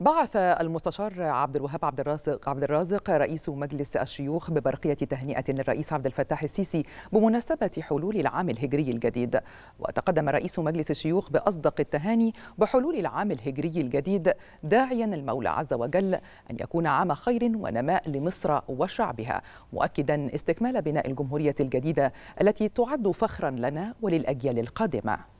بعث المستشار عبد الوهاب عبد الرازق عبد الرازق رئيس مجلس الشيوخ ببرقيه تهنئه للرئيس عبد الفتاح السيسي بمناسبه حلول العام الهجري الجديد وتقدم رئيس مجلس الشيوخ باصدق التهاني بحلول العام الهجري الجديد داعيا المولى عز وجل ان يكون عام خير ونماء لمصر وشعبها مؤكدا استكمال بناء الجمهوريه الجديده التي تعد فخرا لنا وللاجيال القادمه